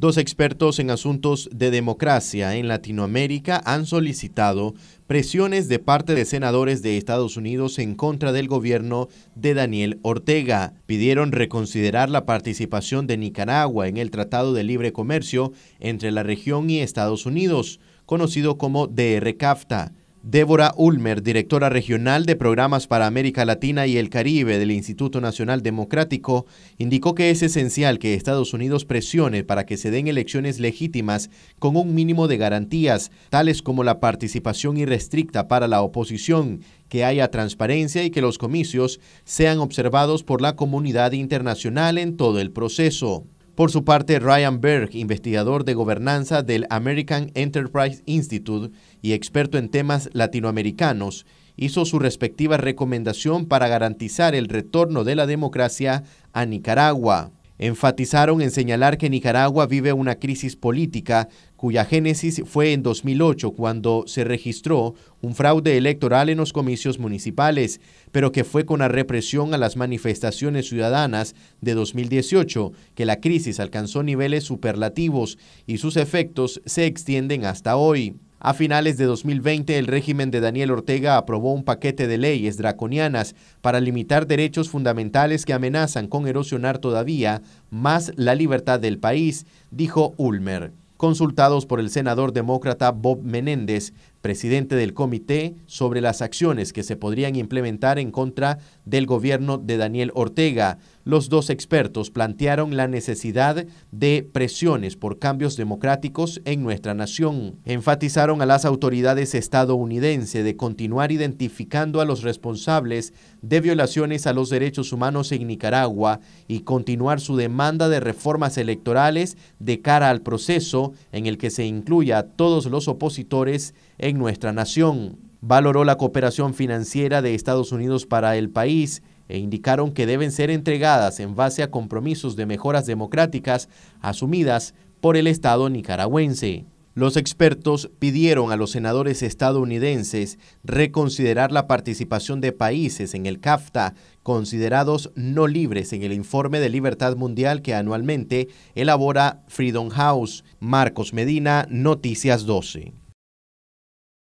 Dos expertos en asuntos de democracia en Latinoamérica han solicitado presiones de parte de senadores de Estados Unidos en contra del gobierno de Daniel Ortega. Pidieron reconsiderar la participación de Nicaragua en el Tratado de Libre Comercio entre la región y Estados Unidos, conocido como DRCAFTA Débora Ulmer, directora regional de programas para América Latina y el Caribe del Instituto Nacional Democrático, indicó que es esencial que Estados Unidos presione para que se den elecciones legítimas con un mínimo de garantías, tales como la participación irrestricta para la oposición, que haya transparencia y que los comicios sean observados por la comunidad internacional en todo el proceso. Por su parte, Ryan Berg, investigador de gobernanza del American Enterprise Institute y experto en temas latinoamericanos, hizo su respectiva recomendación para garantizar el retorno de la democracia a Nicaragua. Enfatizaron en señalar que Nicaragua vive una crisis política cuya génesis fue en 2008 cuando se registró un fraude electoral en los comicios municipales, pero que fue con la represión a las manifestaciones ciudadanas de 2018 que la crisis alcanzó niveles superlativos y sus efectos se extienden hasta hoy. A finales de 2020, el régimen de Daniel Ortega aprobó un paquete de leyes draconianas para limitar derechos fundamentales que amenazan con erosionar todavía más la libertad del país, dijo Ulmer. Consultados por el senador demócrata Bob Menéndez, presidente del comité, sobre las acciones que se podrían implementar en contra del gobierno de Daniel Ortega, los dos expertos plantearon la necesidad de presiones por cambios democráticos en nuestra nación. Enfatizaron a las autoridades estadounidenses de continuar identificando a los responsables de violaciones a los derechos humanos en Nicaragua y continuar su demanda de reformas electorales de cara al proceso en el que se incluya a todos los opositores en nuestra nación valoró la cooperación financiera de Estados Unidos para el país e indicaron que deben ser entregadas en base a compromisos de mejoras democráticas asumidas por el Estado nicaragüense. Los expertos pidieron a los senadores estadounidenses reconsiderar la participación de países en el CAFTA considerados no libres en el informe de libertad mundial que anualmente elabora Freedom House. Marcos Medina, Noticias 12.